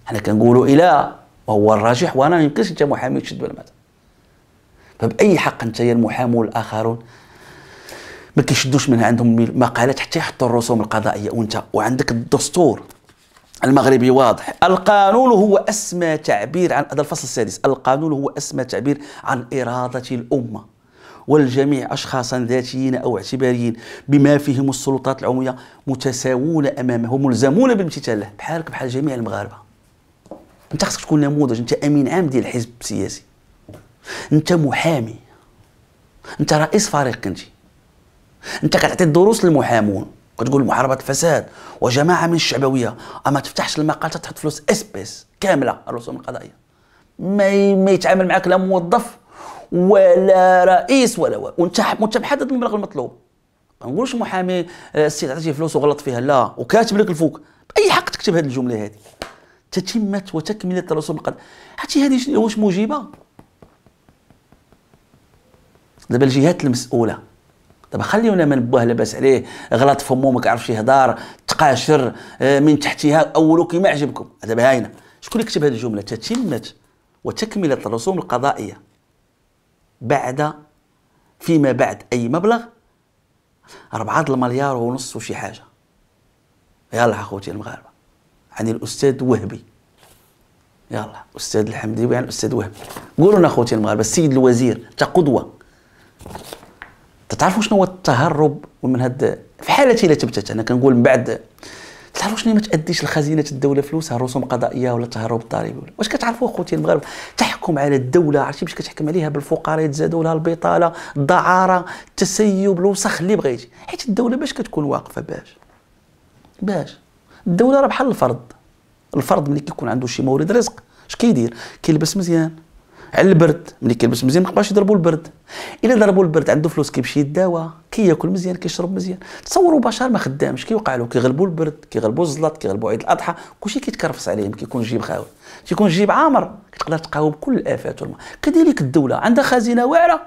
حنا كنقولوا الى وهو الراجح وانا ما يمكنش انت محامي تشد بالمال فباي حق انت يا المحامي والاخرون ما كيشدوش منها عندهم مقالات حتى يحطوا الرسوم القضائيه وانت وعندك الدستور المغربي واضح القانون هو اسمى تعبير عن هذا الفصل السادس القانون هو اسمى تعبير عن اراده الامه والجميع اشخاصا ذاتيين او اعتباريين بما فيهم السلطات العموميه متساوون امامه وملزمون بالامتثال له بحالك بحال جميع المغاربه انت خصك تكون نموذج انت امين عام ديال الحزب السياسي انت محامي انت رئيس فريق كنتي انت كتعطي الدروس للمحامون كتقول محاربه الفساد وجماعه من الشعبويه اما تفتحش المقال تحط فلوس اسبيس كامله الرسوم القضائيه ما ما يتعامل معك لا موظف ولا رئيس ولا و... وانت وانت محدد المبلغ المطلوب ما نقولش محامي آه، السيد عطيتي فلوس وغلط فيها لا وكاتب لك الفوق باي حق تكتب هذه الجمله هذه تتمه وتكمله الرسوم القضائيه عرفتي هذه واش موجبه دابا الجهات المسؤوله دابا خليونا من نبوه لاباس عليه غلط في ما كيعرفش يهضر تقاشر آه، من تحتها اولو كيما عجبكم دابا هاينا شكون اللي كتب هذه الجمله تتمه وتكمله الرسوم القضائيه بعد فيما بعد اي مبلغ أربعة المليار ونص وشي حاجه يلا اخوتي المغاربه عن الاستاذ وهبي يلا استاذ الحمدي وعن الاستاذ وهبي قولوا لنا اخوتي المغاربه السيد الوزير تقدوة قدوه تعرفوا شنو هو التهرب من هاد في حالتي الا تبتت انا كنقول من بعد تعرفوا شنو ما تاديش لخزينه الدوله فلوسها رسوم قضائيه ولا تهرب الضريبي واش كتعرفوا اخوتي المغاربه تحكم على الدوله عرفتي باش كتحكم عليها بالفقراء يتزادوا لها البطاله الدعاره التسيب الوسخ اللي بغيتي حيت الدوله باش كتكون واقفه باش باش الدوله راه بحال الفرد الفرد ملي كيكون عنده شي مورد رزق اش كيدير كيلبس مزيان على البرد ملي كيلبس مزيان ما قباش يضربوا البرد الا ضربوا البرد عنده فلوس كيمشي يداوى كياكل مزيان كيشرب مزيان تصوروا بشر ما خدامش كيوقع له كيغلبوا البرد كيغلبوا الزلط كيغلبوا عيد الاضحى كلشي كيتكرفس عليهم كيكون جيب خاوي كيكون جيب عامر كتقدر تقاوم كل الافات والما كذلك الدوله عندها خزينه واعره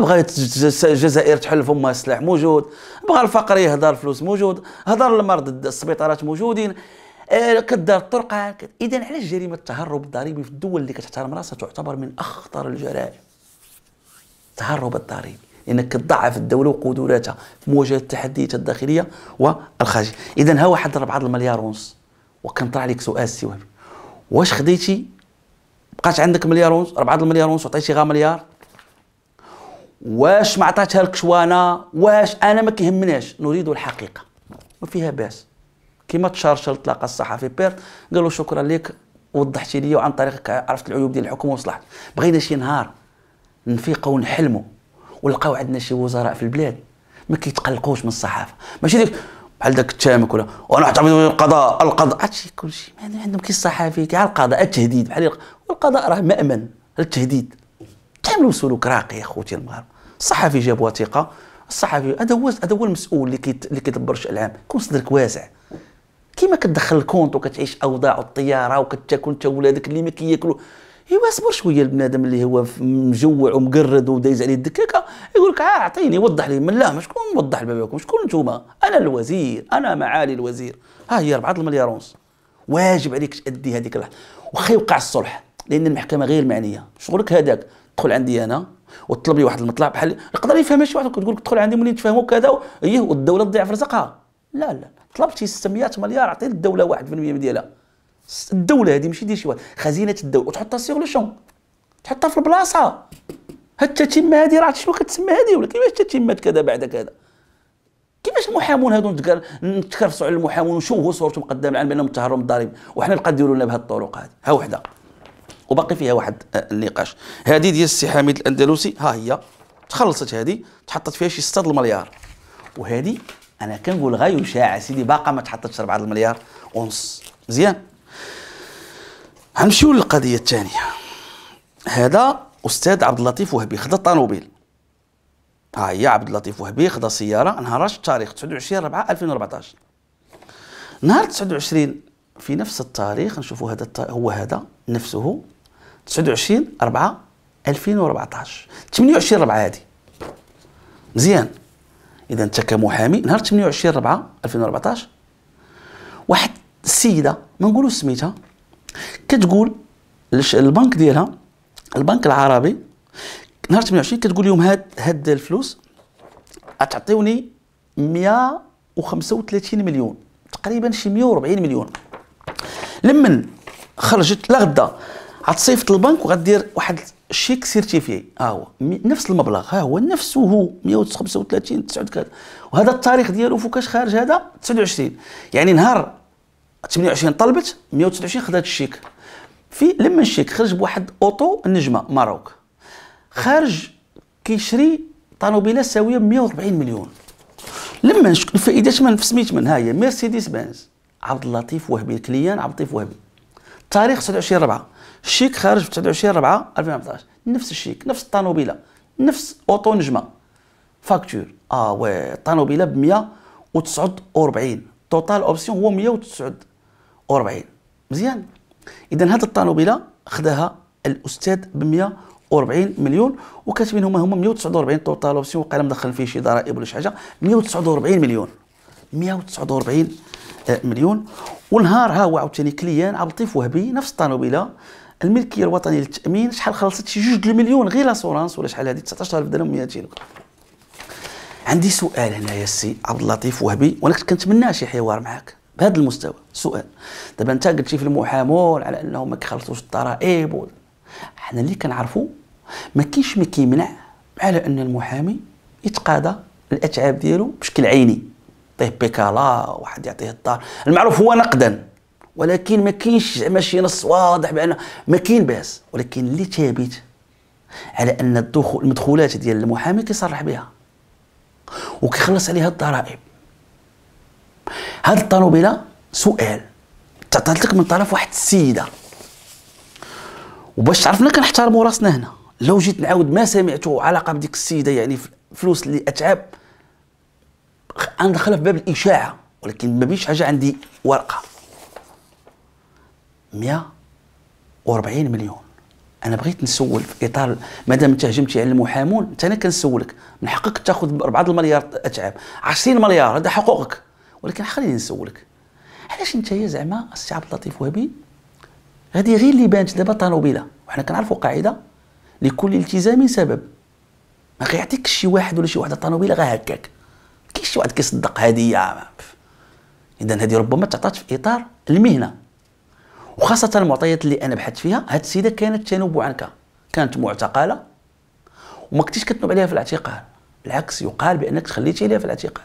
بغى الجزائر تحل فمها السلاح موجود بغى الفقر يهضر الفلوس موجود هضر المرض السبيطارات موجودين إيه، كدار الطرقات اذا علاش جريمه التهرب الضريبي في الدول اللي كتحترم راسها تعتبر من اخطر الجرائم التهرب الضريبي لانك كتضعف الدوله وقدراتها في مواجهه التحديات الداخليه والخارجيه اذا ها واحد عدد المليار ونص طرح لك سؤال سي وهبي واش خديتي بقات عندك مليار ونص ربعه المليار ونص وعطيتي غا مليار واش ما عطاتها الكشوانه واش انا ما كيهمناش نريد الحقيقه ما فيها باس كيما تشارشل تلاقى الصحفي بيرت قال له شكرا لك وضحتي لي وعن طريقك عرفت العيوب ديال الحكومه وصلحت بغينا شي نهار نفيقوا ونحلموا ولقاو عندنا شي وزراء في البلاد ما كيتقلقوش من الصحافه ماشي ديك بحال داك التامك ولا وانا ونعتمد القضاء القضاء هادشي كلشي ما عندهم كي الصحافي كاع القضاء التهديد بحال والقضاء راه مامن التهديد تعملوا سلوك راقي يا خوتي المغاربه الصحفي جاب وثيقه الصحفي هذا هو هذا هو المسؤول اللي كيت اللي كيدبر الشان العام كون صدرك واسع كيما كتدخل الكونت وكتعيش اوضاع الطياره وكتاكل انت ولادك اللي ما كياكلوا ايوا اصبر شويه البنادم اللي هو مجوع ومقرد ودايز عليه الدكاكه يقول لك آه، اعطيني وضح لي من لا شكون وضح لباباكم شكون نتوما انا الوزير انا معالي الوزير ها هي 4 المليار ونص واجب عليك تادي هذيك اللحظه وخا يوقع الصلح لان المحكمه غير معنيه شغلك هذاك تدخل عندي انا وطلب لي واحد المطلع بحال يقدر يفهم شي واحد تقول لك تدخل عندي ملي نتفاهموا كذا ايه والدوله تضيع في رزقها لا لا طلبتي 600 مليار عطي للدوله 1% ديالها الدوله هذه ماشي ديال شي واحد خزينه الدوله وتحطها سيغ لو شون تحطها في البلاصه هاد التتمه هذه راه شنو كتسمى هذه ولا كيفاش تتمات كذا بعد كذا كيفاش المحامون هادو نتكرفسوا على المحامون ونشوهوا صورتهم قدام العالم بانهم تهرم من الضريبه وحنا نبقى نديروا لنا بهذه الطرق هذه ها وحده وباقي فيها واحد آه، النقاش هذه ديال السي حميد الاندلسي ها هي تخلصت هذه تحطت فيها شي 6 المليار وهذه انا كنقول غا يشاع سيدي باقا ما تحطتش 4 المليار ونص مزيان غنمشيو للقضيه الثانيه هذا استاذ عبد اللطيف وهبي خدا الطوموبيل ها هي عبد اللطيف وهبي خدا سياره نهار التاريخ 29 4 2014 نهار 29 في نفس التاريخ نشوفوا هذا هو هذا نفسه 29 4 2014 28 4 هذه مزيان اذا انت كمحامي نهار 28 4 2014 واحد السيده ما نقولوا سميتها كتقول البنك ديالها البنك العربي نهار 28 كتقول لهم هاد هاد الفلوس غتعطيوني 135 مليون تقريبا شي 140 مليون لمن خرجت لغدا غتصيفط البنك وغدير واحد شيك سيرتيفي ها هو نفس المبلغ ها هو نفسه 135 99 كذا وهذا التاريخ ديالو فوكاش خارج هذا 29 يعني نهار 28 طلبت 129 خذات الشيك في لما الشيك خرج بواحد اوتو النجمه ماروك خارج كيشري طنوبيله ساويه 140 مليون لما الفائده من في سميت من ها هي ميرسيدس بنز عبد اللطيف وهبي الكليان عبد اللطيف وهبي تاريخ 29 4 الشيك خارج في 29 4 2014 نفس الشيك نفس الطنوبيله نفس اوطو نجمه فاكتور اه وي الطنوبيله ب 149 توتال اوبسيون هو 149 مزيان اذا هاد الطنوبيله خداها الاستاذ ب 140 مليون وكاتبين هما هما 149 توتال اوبسيون وقال مدخل فيه شي ضرائب ولا شي حاجه 149 مليون 149 آه، مليون ونهار ها هو عاوتاني كليان عبد اللطيف وهبي نفس الطنوبيله الملكيه الوطنيه للتامين شحال خلصت شي 2 المليون غير لاسورانس ولا شحال هذه 19000 درهم 200 عندي سؤال هنا يا سي عبد اللطيف وهبي وانا كنت كنتمنى شي حوار معاك بهذا المستوى سؤال دابا انت قلتي في المحامون على انهم ما كيخلصوش الضرائب و... حنا اللي كنعرفوا ما كاينش ما كيمنع على ان المحامي يتقاضى الاتعاب ديالو بشكل عيني يعطيه بيكالا واحد يعطيه الدار المعروف هو نقدا ولكن ما كاينش زعما شي نص واضح بان ما كاين باس ولكن اللي ثابت على ان الدخول المدخولات ديال المحامي كيصرح بها وكيخلص عليها الضرائب هاد الطنوبيله سؤال تعطات لك من طرف واحد السيده وباش تعرفنا كنحترموا راسنا هنا لو جيت نعاود ما سمعته علاقه بديك السيده يعني فلوس اللي اتعاب غندخلها في باب الاشاعه ولكن ما بيش حاجه عندي ورقه 140 مليون انا بغيت نسول في اطار مادام انت هجمتي على المحامون انت انا كنسولك من حقك تاخذ 4 المليار اتعاب 20 مليار هذا حقوقك ولكن خليني نسولك علاش انت زعما السي عبد اللطيف وهبي غادي غير اللي بانت دابا طنوبيله وحنا كنعرفوا قاعده لكل التزام سبب ما كيعطيكش شي واحد ولا شي وحده طنوبيله غير هكاك كاين شي واحد كيصدق هديه اذا هذه ربما تعطات في اطار المهنه وخاصه المعطيات اللي انا بحثت فيها هاد السيده كانت تنوب عنك كانت معتقله وما كنتيش كتنوب عليها في الاعتقال بالعكس يقال بانك تخليتي عليها في الاعتقال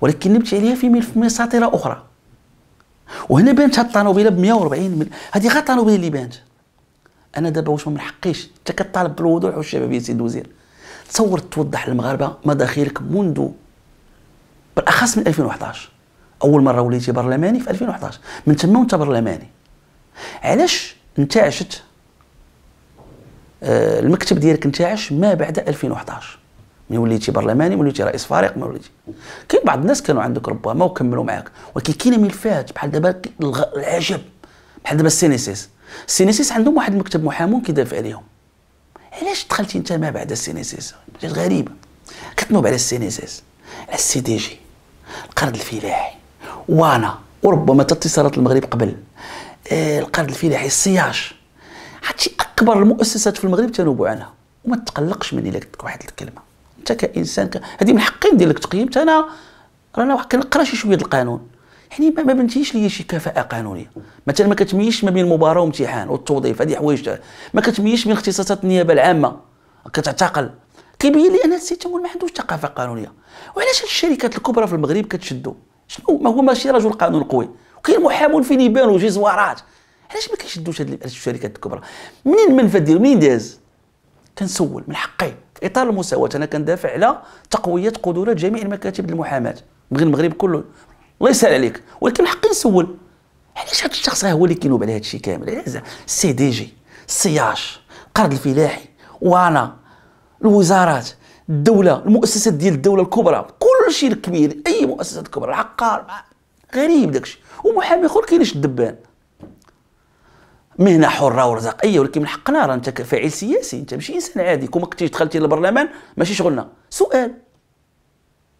ولكن نبت عليها في ملف مساطره اخرى وهنا بانت هاد الطنوبيله ب 140 مل... هذه غير الطنوبيله اللي بانت انا دابا واش من حقيش انت كطالب بالوضوح والشبابيه سيدي الوزير تصور توضح للمغاربه مداخيلك منذ بالاخص من 2011 اول مره وليتي برلماني في 2011 من تما وانت برلماني علاش انتعشت آه، المكتب ديالك انتعش ما بعد 2011 من وليتي برلماني وليتي رئيس فريق ما وليتي كاين بعض الناس كانوا عندك ربما وكملوا معاك ولكن كاين ملفات بحال دابا العجب بحال دابا السينيسيس السينيسيس عندهم واحد المكتب محامون كيدافع عليهم علاش دخلتي انت ما بعد السينيسيس جات غريبه كتنوب على السينيسيس على السي دي جي القرض الفلاحي وانا وربما اتصالات المغرب قبل آه، القرض الفلاحي السياج هادشي اكبر المؤسسات في المغرب تنوب عنها وما تقلقش مني الا قلت واحد الكلمه انت كانسان هذه من حقي ندير لك تقييم انا رانا كنقرا شي شويه القانون يعني ما بنتيش ليا شي كفاءه قانونيه مثلا ما كتمييش ما بين مباراه وامتحان والتوظيف هذه حوايج ما كتمييش بين اختصاصات النيابه العامه كتعتقل كيبين لي ان السيد تمول ما عندوش ثقافه قانونيه وعلاش الشركات الكبرى في المغرب كتشدو شنو ما هو ماشي رجل قانون قوي كاين محامون فين يبانوا زوارات علاش ما كيشدوش هاد الشركات الكبرى منين المنفذ ديالو منين داز كنسول من حقي في اطار المساواه انا كندافع على تقويه قدرات جميع المكاتب المحاماه بغي المغرب كله الله يسهل عليك ولكن من حقي نسول علاش هاد الشخص هو اللي كينوب على هاد الشيء كامل السي دي جي السياش القرض الفلاحي وانا الوزارات الدوله المؤسسات ديال الدوله الكبرى كل شيء الكبير اي مؤسسات كبرى العقار غريب داكشي ومحامي اخر كاينش الدبان مهنه حره ورزقيه ولكن من حقنا راه انت كفاعل سياسي انت ماشي انسان عادي كون ما كنتيش دخلتي للبرلمان ماشي شغلنا سؤال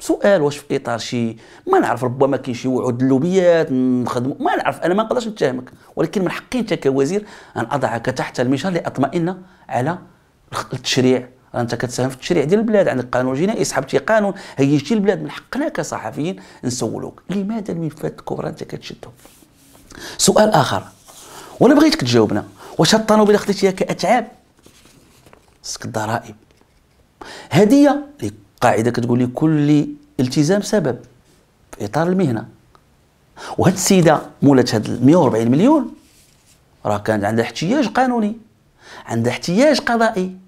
سؤال واش في اطار شي ما نعرف ربما كاين شي وعود اللوبيات نخدموا ما نعرف انا ما نقدرش نتهمك ولكن من حقي انت كوزير ان اضعك تحت المجهر لاطمئن على التشريع راه انت كتساهم في التشريع ديال البلاد عندك قانون جنائي سحبتي إيه قانون هيجتي البلاد من حقنا كصحفيين نسولوك لماذا الملفات الكبرى انت كتشدهم سؤال اخر ولا بغيتك تجاوبنا واش هاد الطنوبيله خديتيها كاتعاب خصك الضرائب هديه قاعده كتقول لي كل التزام سبب في اطار المهنه وهاد السيده مولات هاد 140 مليون راه كان عندها احتياج قانوني عندها احتياج قضائي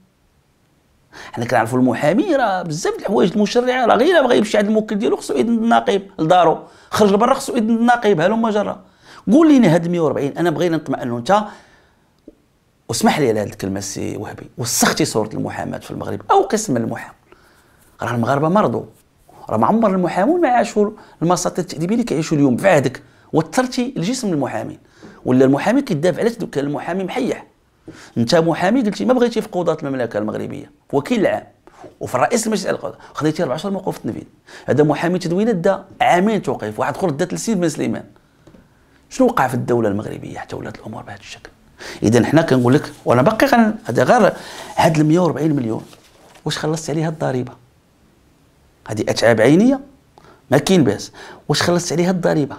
حنا كنعرفوا المحامي راه بزاف د الحوايج المشرعه راه غير بغى يمشي عند الموكل ديالو خصو يدن النقيب لدارو خرج لبرا خصو يدن النقيب هلما جرى قول لينا هاد 140 انا بغينا نطمئنوا انت واسمح لي على هاد الكلمه السي وهبي وسختي صوره المحاماه في المغرب او قسم المحام راه المغاربه مرضوا راه ما عمر المحامون ما عاشوا المساطير التاديبيه اللي كيعيشوا اليوم في عهدك وترتي الجسم المحامين ولا المحامي كيدافع على كان المحامي محيح انت محامي قلتي ما بغيتي في قضاه المملكه المغربيه وكيل العام وفي الرئيس المجلس القضاء خديتي 14 موقف تنفيذ هذا محامي تدوينات دا عامين توقيف واحد اخر دا 30 بن سليمان شنو وقع في الدوله المغربيه حتى ولات الامور بهذا الشكل اذا حنا كنقول لك وانا باقي هذا غير هاد ال 140 مليون واش خلصت عليها الضريبه هذه اتعاب عينيه ما كاين باس واش خلصت عليها الضريبه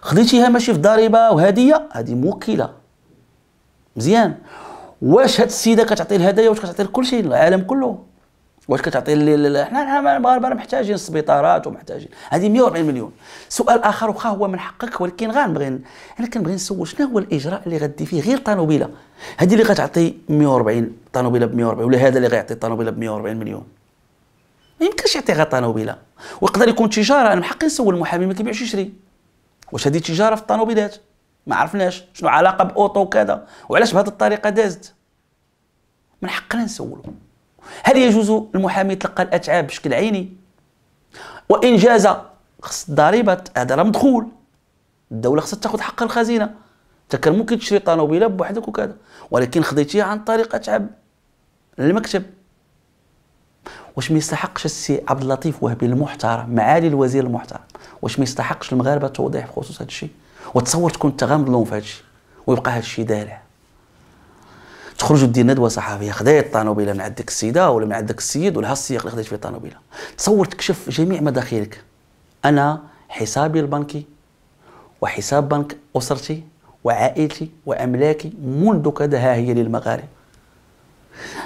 خديتيها ماشي في ضريبه وهديه هذه موكله مزيان واش هاد السيده كتعطي الهدايا واش كتعطي لكل شيء العالم كله واش كتعطي حنا المغاربه محتاجين السبيطارات ومحتاجين هذه 140 مليون سؤال اخر واخا هو من حقك ولكن غنبغي انا كنبغي نسول شنو هو الاجراء اللي غدي فيه غير طنوبيله هذه اللي غتعطي 140 طنوبيله ب 140 ولا هذا اللي غيعطي طنوبيله ب 140 مليون ما يمكنش يعطي غير طنوبيله ويقدر يكون تجاره انا من حقي نسول المحامي ما كيبيعش يشري واش هذه تجاره في الطنوبيلات ما عرفناش شنو علاقه باوطو وكذا وعلاش بهذه الطريقه دازت من حقنا نسولو هل يجوز المحامي يتلقى الاتعاب بشكل عيني وان جاز خص الضريبه هذا راه مدخول الدوله خصها تاخذ حق الخزينه انت كان ممكن تشري طنوبيله بوحدك وكذا ولكن خديتيها عن طريق اتعاب للمكتب واش ما يستحقش السي عبد اللطيف وهبي المحترم معالي الوزير المحترم واش ما يستحقش المغاربه توضيح بخصوص هذا الشيء وتصور تكون انت لهم في هادشي ويبقى هادشي دارع تخرجوا دير ندوه صحفيه خذيت الطانوبيله من عندك السيده ولا من عندك السيد ولا السياق اللي خذيت فيه الطانوبيله تصور تكشف جميع مداخيلك انا حسابي البنكي وحساب بنك اسرتي وعائلتي واملاكي منذ كذا ها هي للمغارب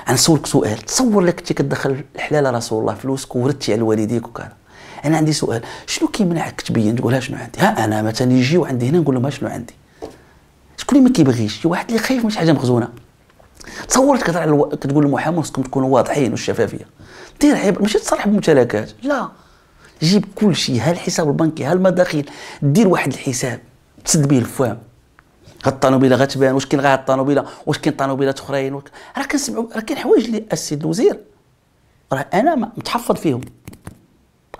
غنسولك سؤال تصور لك كنتي كتدخل الحلال رسول الله فلوسك وردتي على والديك وكذا انا عندي سؤال شنو كيمنعك تبين تقول شنو عندي ها انا مثلا يجي وعندي هنا نقول لهم شنو عندي شكون اللي ما كيبغيش شي واحد اللي خايف من شي حاجه مخزونه تصور تكثر الو... كتقول للمحامي خصكم تكونوا واضحين والشفافيه دير عيب ماشي تصرح بالممتلكات لا جيب كل شيء ها الحساب البنكي ها المداخيل دير واحد الحساب تسد به الفوام ها الطانوبيله غتبان واش كاين غير الطانوبيله واش كاين طنوبيلات اخرين راه كنسمعوا راه كاين حوايج اللي السيد الوزير راه انا متحفظ فيهم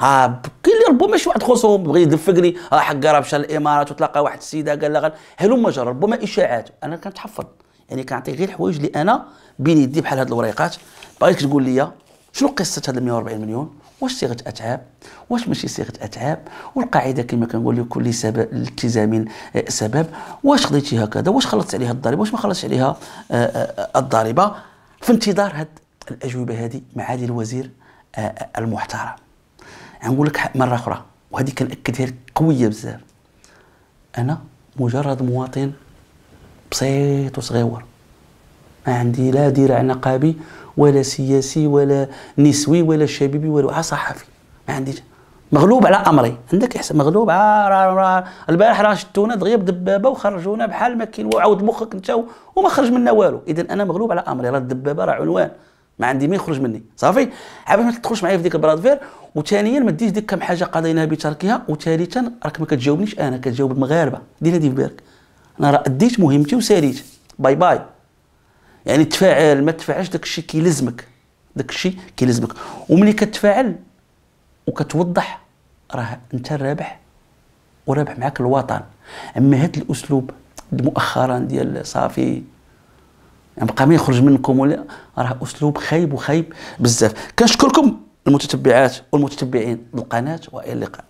اه كاين اللي ربما شي واحد خصهم بغى يدفق لي راه حق راه مشى الامارات وتلاقى واحد السيده قال لها هلما جرى ربما اشاعات انا كنتحفظ يعني كنعطي غير الحوايج اللي انا بين يدي بحال هاد الوريقات بغيتك تقول لي شنو قصه هاد 140 مليون واش صيغه اتعاب واش ماشي صيغه اتعاب والقاعده كما كنقول لك كل سبب التزام آه، سبب واش خديتي هكذا واش خلصت عليها الضريبه واش ما خلصتش عليها آه، آه، الضريبه في انتظار هاد الاجوبه هذه معالي الوزير المحترم نقول يعني لك مره اخرى وهذه كنأكدها لك قويه بزاف انا مجرد مواطن بسيط وصغيور ما عندي لا ذراع نقابي ولا سياسي ولا نسوي ولا شبيبي ولا صحفي ما عنديش مغلوب على امري عندك احسن مغلوب آه را را البارح راه شتونا دغيا بدبابه وخرجونا بحال ما كاين وعاود مخك انت وما خرج منا والو اذا انا مغلوب على امري راه الدبابه راه عنوان ما عندي ما يخرج مني صافي عباش ما تدخلش معايا في ديك البرادفير وثانيا ما ديش ديك كم حاجه قضيناها بتركها وثالثا راك ما كتجاوبنيش انا كتجاوب المغاربه دير هادي في بالك انا راه اديت مهمتي وساليت باي باي يعني تفاعل ما تفاعلش داك الشيء كيلزمك داك الشيء كيلزمك وملي كتفاعل وكتوضح راه انت الرابح ورابح معك الوطن اما هذا الاسلوب مؤخرا ديال صافي يبقى ما يخرج منكم ولا راه اسلوب خايب وخايب بزاف كنشكركم المتتبعات والمتتبعين القناه والى اللقاء